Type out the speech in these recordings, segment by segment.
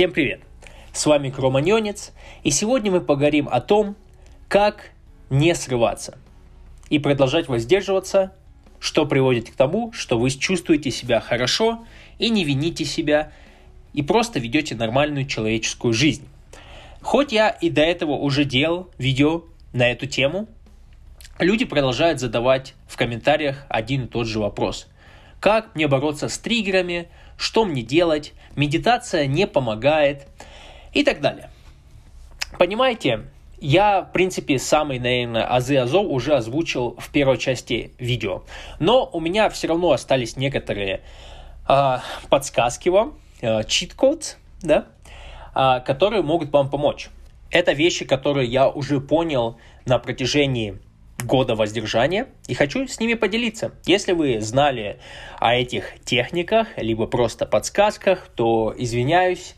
Всем привет! С вами Кроманьонец, и сегодня мы поговорим о том, как не срываться и продолжать воздерживаться, что приводит к тому, что вы чувствуете себя хорошо и не вините себя, и просто ведете нормальную человеческую жизнь. Хоть я и до этого уже делал видео на эту тему, люди продолжают задавать в комментариях один и тот же вопрос. Как мне бороться с триггерами, что мне делать, медитация не помогает и так далее. Понимаете, я, в принципе, самый, наверное, азы азов уже озвучил в первой части видео. Но у меня все равно остались некоторые э, подсказки вам, э, а, чит-код, да, э, которые могут вам помочь. Это вещи, которые я уже понял на протяжении года воздержания и хочу с ними поделиться. Если вы знали о этих техниках, либо просто подсказках, то извиняюсь,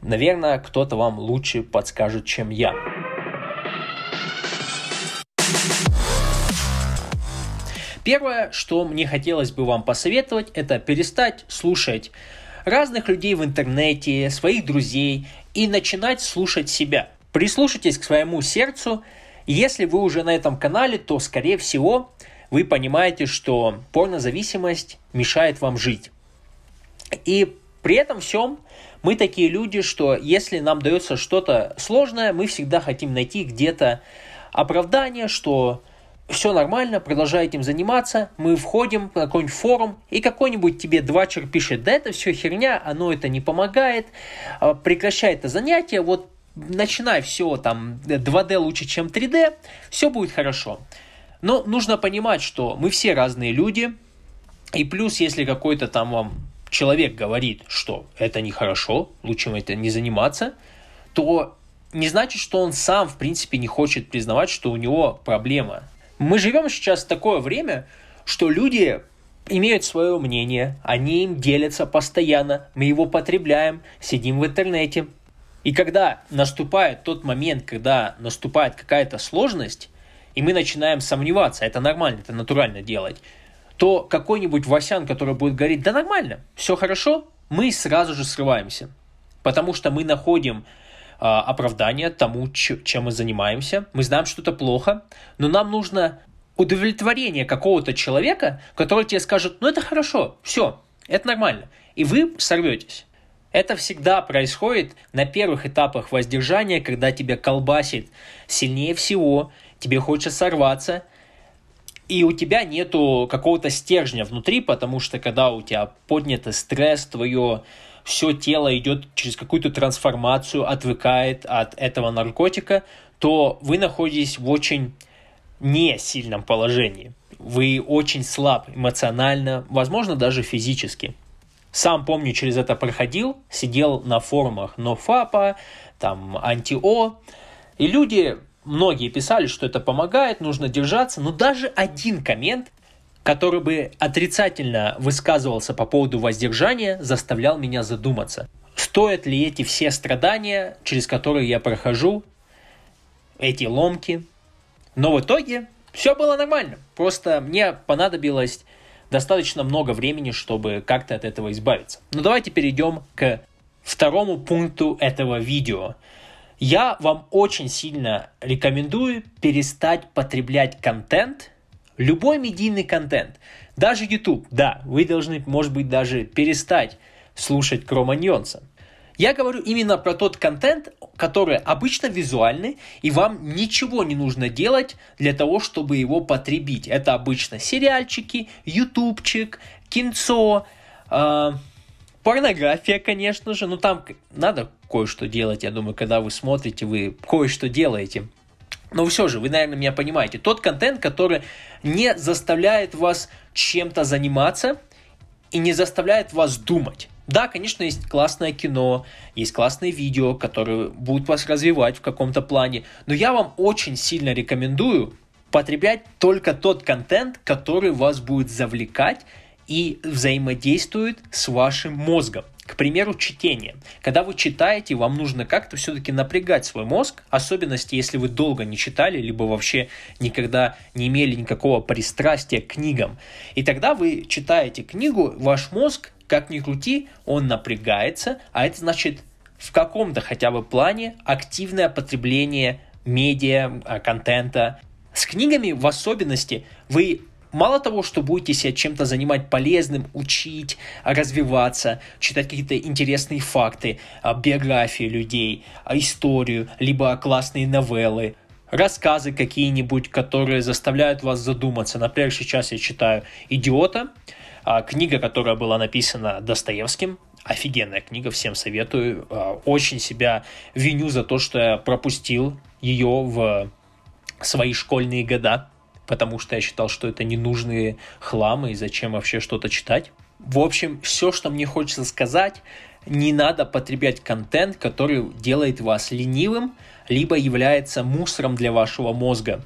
наверное, кто-то вам лучше подскажет, чем я. Первое, что мне хотелось бы вам посоветовать, это перестать слушать разных людей в интернете, своих друзей и начинать слушать себя. Прислушайтесь к своему сердцу – если вы уже на этом канале, то, скорее всего, вы понимаете, что порнозависимость мешает вам жить. И при этом всем мы такие люди, что если нам дается что-то сложное, мы всегда хотим найти где-то оправдание, что все нормально, продолжай этим заниматься, мы входим на какой-нибудь форум, и какой-нибудь тебе двачер пишет, да это все херня, оно это не помогает, а, прекращай это занятие, вот начинай все там 2D э, лучше, чем 3D, все будет хорошо. Но нужно понимать, что мы все разные люди, и плюс, если какой-то там вам человек говорит, что это нехорошо, лучше это не заниматься, то не значит, что он сам, в принципе, не хочет признавать, что у него проблема. Мы живем сейчас в такое время, что люди имеют свое мнение, они им делятся постоянно, мы его потребляем, сидим в интернете, и когда наступает тот момент, когда наступает какая-то сложность, и мы начинаем сомневаться, это нормально, это натурально делать, то какой-нибудь Васян, который будет говорить, да нормально, все хорошо, мы сразу же срываемся. Потому что мы находим э, оправдание тому, чем мы занимаемся. Мы знаем, что это плохо, но нам нужно удовлетворение какого-то человека, который тебе скажет, ну это хорошо, все, это нормально. И вы сорветесь. Это всегда происходит на первых этапах воздержания, когда тебя колбасит сильнее всего, тебе хочется сорваться, и у тебя нету какого-то стержня внутри, потому что когда у тебя поднятый стресс, твое все тело идет через какую-то трансформацию, отвыкает от этого наркотика, то вы находитесь в очень не сильном положении. Вы очень слаб эмоционально, возможно, даже физически. Сам, помню, через это проходил, сидел на форумах нофапа, там, антио, и люди, многие писали, что это помогает, нужно держаться, но даже один коммент, который бы отрицательно высказывался по поводу воздержания, заставлял меня задуматься. Стоят ли эти все страдания, через которые я прохожу, эти ломки? Но в итоге все было нормально. Просто мне понадобилось достаточно много времени, чтобы как-то от этого избавиться. Но давайте перейдем к второму пункту этого видео. Я вам очень сильно рекомендую перестать потреблять контент, любой медийный контент, даже YouTube. Да, вы должны, может быть, даже перестать слушать Кроманьонса. Я говорю именно про тот контент, который обычно визуальный, и вам ничего не нужно делать для того, чтобы его потребить. Это обычно сериальчики, ютубчик, кинцо, э, порнография, конечно же, но ну, там надо кое-что делать, я думаю, когда вы смотрите, вы кое-что делаете. Но все же, вы, наверное, меня понимаете. Тот контент, который не заставляет вас чем-то заниматься и не заставляет вас думать. Да, конечно, есть классное кино, есть классные видео, которые будут вас развивать в каком-то плане, но я вам очень сильно рекомендую потреблять только тот контент, который вас будет завлекать и взаимодействует с вашим мозгом. К примеру, чтение. Когда вы читаете, вам нужно как-то все-таки напрягать свой мозг, особенности, если вы долго не читали, либо вообще никогда не имели никакого пристрастия к книгам. И тогда вы читаете книгу, ваш мозг, как ни крути, он напрягается, а это значит в каком-то хотя бы плане активное потребление медиа, а, контента. С книгами в особенности вы мало того, что будете себя чем-то занимать полезным, учить, развиваться, читать какие-то интересные факты, а, биографии людей, а, историю, либо классные новеллы, рассказы какие-нибудь, которые заставляют вас задуматься. Например, сейчас я читаю «Идиота», а, книга, которая была написана Достоевским, офигенная книга, всем советую. Очень себя виню за то, что я пропустил ее в свои школьные года, потому что я считал, что это ненужные хламы и зачем вообще что-то читать. В общем, все, что мне хочется сказать, не надо потреблять контент, который делает вас ленивым, либо является мусором для вашего мозга.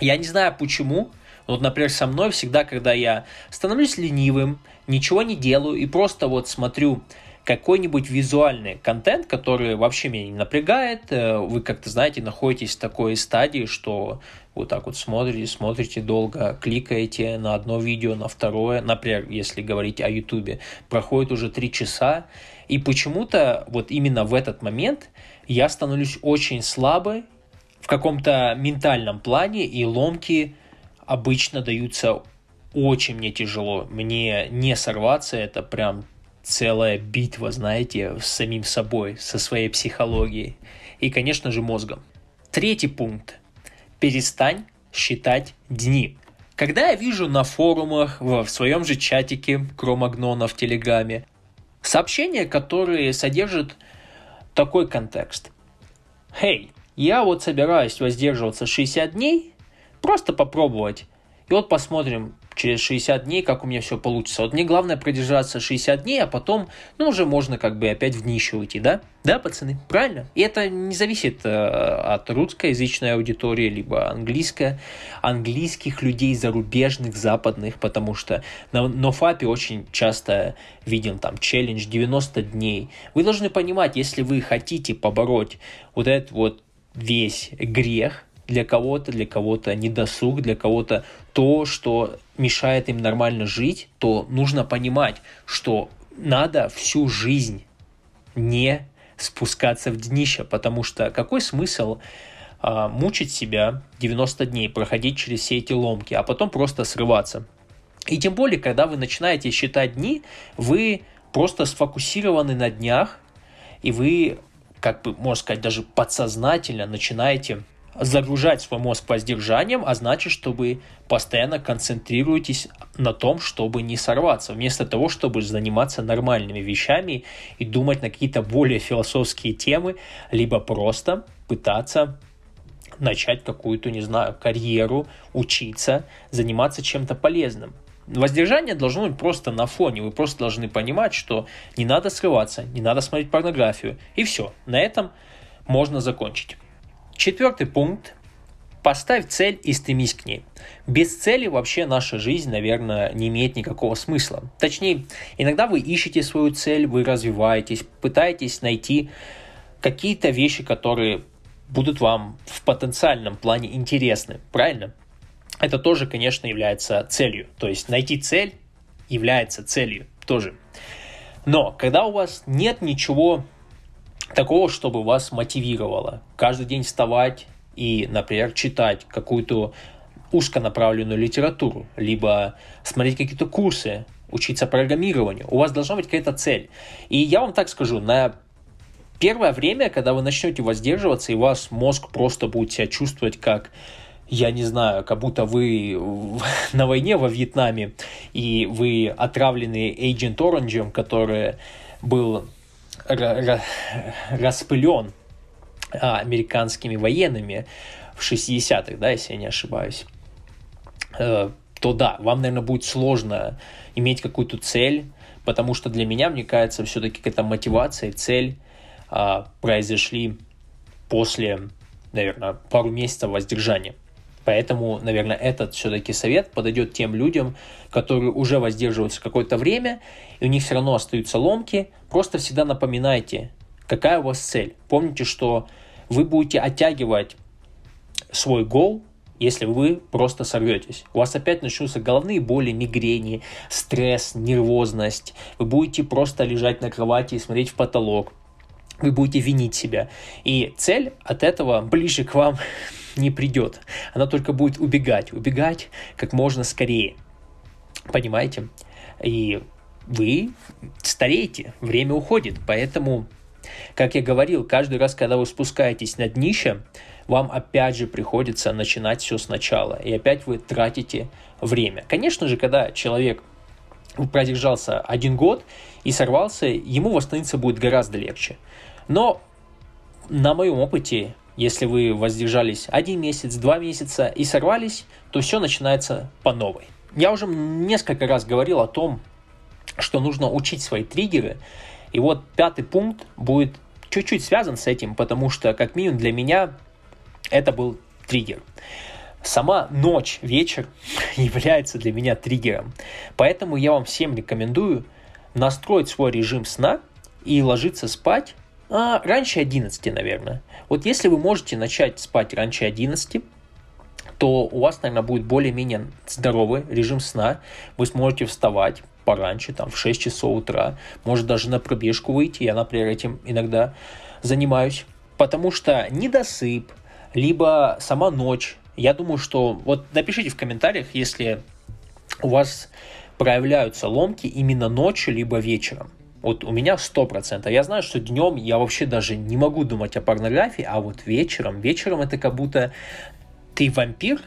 Я не знаю почему, вот, например, со мной всегда, когда я становлюсь ленивым, ничего не делаю и просто вот смотрю какой-нибудь визуальный контент, который вообще меня не напрягает, э, вы как-то, знаете, находитесь в такой стадии, что вот так вот смотрите, смотрите долго, кликаете на одно видео, на второе, например, если говорить о Ютубе, проходит уже три часа, и почему-то вот именно в этот момент я становлюсь очень слабый в каком-то ментальном плане, и ломки обычно даются очень мне тяжело. Мне не сорваться, это прям целая битва, знаете, с самим собой, со своей психологией и, конечно же, мозгом. Третий пункт. Перестань считать дни. Когда я вижу на форумах, в своем же чатике Кромагнона в Телеграме, сообщения, которые содержат такой контекст. «Хей, я вот собираюсь воздерживаться 60 дней, просто попробовать, и вот посмотрим, через 60 дней, как у меня все получится. Вот мне главное продержаться 60 дней, а потом, ну, уже можно как бы опять в нишу уйти, да? Да, пацаны, правильно. И это не зависит э, от русскоязычной аудитории, либо английская, английских людей зарубежных, западных, потому что на, на ФАПе очень часто виден там челлендж 90 дней. Вы должны понимать, если вы хотите побороть вот этот вот весь грех, для кого-то, для кого-то недосуг, для кого-то то, что мешает им нормально жить, то нужно понимать, что надо всю жизнь не спускаться в днище, потому что какой смысл а, мучить себя 90 дней, проходить через все эти ломки, а потом просто срываться. И тем более, когда вы начинаете считать дни, вы просто сфокусированы на днях, и вы, как бы, можно сказать, даже подсознательно начинаете загружать свой мозг воздержанием, а значит, что вы постоянно концентрируетесь на том, чтобы не сорваться, вместо того, чтобы заниматься нормальными вещами и думать на какие-то более философские темы, либо просто пытаться начать какую-то, не знаю, карьеру, учиться, заниматься чем-то полезным. Воздержание должно быть просто на фоне. Вы просто должны понимать, что не надо скрываться, не надо смотреть порнографию. И все. На этом можно закончить. Четвертый пункт. Поставь цель и стремись к ней. Без цели вообще наша жизнь, наверное, не имеет никакого смысла. Точнее, иногда вы ищете свою цель, вы развиваетесь, пытаетесь найти какие-то вещи, которые будут вам в потенциальном плане интересны, правильно? Это тоже, конечно, является целью. То есть найти цель является целью тоже. Но когда у вас нет ничего такого, чтобы вас мотивировало. Каждый день вставать и, например, читать какую-то узконаправленную литературу, либо смотреть какие-то курсы, учиться программированию. У вас должна быть какая-то цель. И я вам так скажу, на первое время, когда вы начнете воздерживаться, и ваш мозг просто будет себя чувствовать как я не знаю, как будто вы на войне во Вьетнаме, и вы отравлены Agent Orange, который был распылен а, американскими военными в 60-х, да, если я не ошибаюсь, э, то да, вам, наверное, будет сложно иметь какую-то цель, потому что для меня, мне кажется, все-таки какая-то мотивация и цель а, произошли после, наверное, пару месяцев воздержания. Поэтому, наверное, этот все-таки совет подойдет тем людям, которые уже воздерживаются какое-то время, и у них все равно остаются ломки. Просто всегда напоминайте, какая у вас цель. Помните, что вы будете оттягивать свой гол, если вы просто сорветесь. У вас опять начнутся головные боли, мигрени, стресс, нервозность. Вы будете просто лежать на кровати и смотреть в потолок. Вы будете винить себя. И цель от этого ближе к вам не придет. Она только будет убегать, убегать как можно скорее. Понимаете? И вы стареете, время уходит, поэтому, как я говорил, каждый раз, когда вы спускаетесь на днище, вам опять же приходится начинать все сначала, и опять вы тратите время. Конечно же, когда человек продержался один год и сорвался, ему восстановиться будет гораздо легче. Но на моем опыте если вы воздержались один месяц, два месяца и сорвались, то все начинается по новой. Я уже несколько раз говорил о том, что нужно учить свои триггеры. И вот пятый пункт будет чуть-чуть связан с этим, потому что, как минимум для меня, это был триггер. Сама ночь, вечер является для меня триггером. Поэтому я вам всем рекомендую настроить свой режим сна и ложиться спать а, раньше 11, наверное. Вот если вы можете начать спать раньше 11, то у вас, наверное, будет более-менее здоровый режим сна. Вы сможете вставать пораньше, там, в 6 часов утра. Может, даже на пробежку выйти. Я, например, этим иногда занимаюсь. Потому что недосып, либо сама ночь. Я думаю, что... Вот напишите в комментариях, если у вас проявляются ломки именно ночью, либо вечером. Вот у меня 100%. Я знаю, что днем я вообще даже не могу думать о порнографии, а вот вечером, вечером это как будто ты вампир,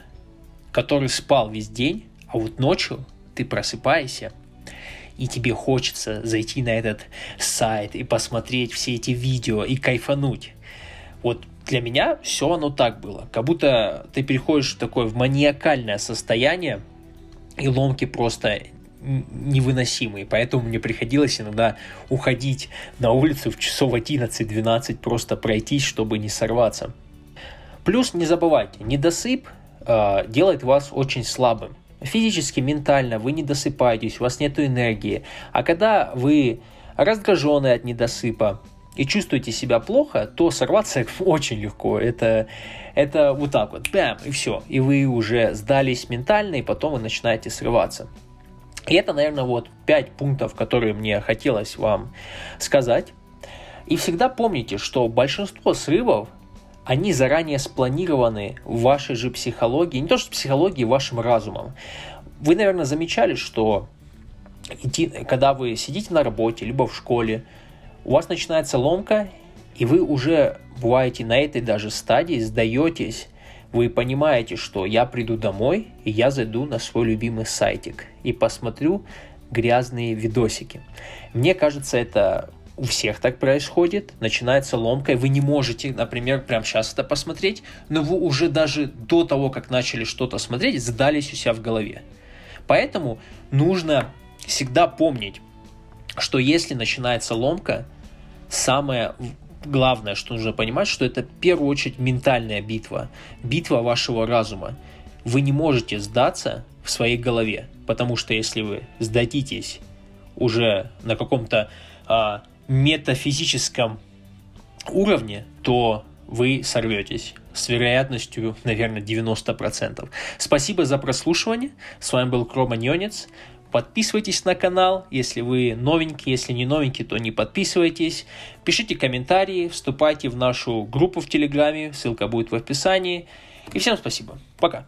который спал весь день, а вот ночью ты просыпаешься, и тебе хочется зайти на этот сайт и посмотреть все эти видео и кайфануть. Вот для меня все оно так было. Как будто ты переходишь в такое в маниакальное состояние, и ломки просто невыносимые, поэтому мне приходилось иногда уходить на улицу в часов 11-12, просто пройтись, чтобы не сорваться. Плюс не забывайте, недосып э, делает вас очень слабым. Физически, ментально вы не досыпаетесь, у вас нет энергии. А когда вы раздражены от недосыпа, и чувствуете себя плохо, то сорваться очень легко. Это, это вот так вот, бэм, и все. И вы уже сдались ментально, и потом вы начинаете срываться. И это, наверное, вот пять пунктов, которые мне хотелось вам сказать. И всегда помните, что большинство срывов, они заранее спланированы в вашей же психологии, не то что психологии, вашим разумом. Вы, наверное, замечали, что идти, когда вы сидите на работе, либо в школе, у вас начинается ломка, и вы уже бываете на этой даже стадии, сдаетесь, вы понимаете, что я приду домой, и я зайду на свой любимый сайтик и посмотрю грязные видосики. Мне кажется, это у всех так происходит, начинается ломка, и вы не можете, например, прямо сейчас это посмотреть, но вы уже даже до того, как начали что-то смотреть, задались у себя в голове. Поэтому нужно всегда помнить, что если начинается ломка, самое главное, что нужно понимать, что это в первую очередь ментальная битва, битва вашего разума. Вы не можете сдаться в своей голове, потому что если вы сдадитесь уже на каком-то а, метафизическом уровне, то вы сорветесь с вероятностью, наверное, 90%. Спасибо за прослушивание. С вами был Крома Нёнец. Подписывайтесь на канал, если вы новенький, если не новенький, то не подписывайтесь. Пишите комментарии, вступайте в нашу группу в Телеграме, ссылка будет в описании. И всем спасибо. Пока.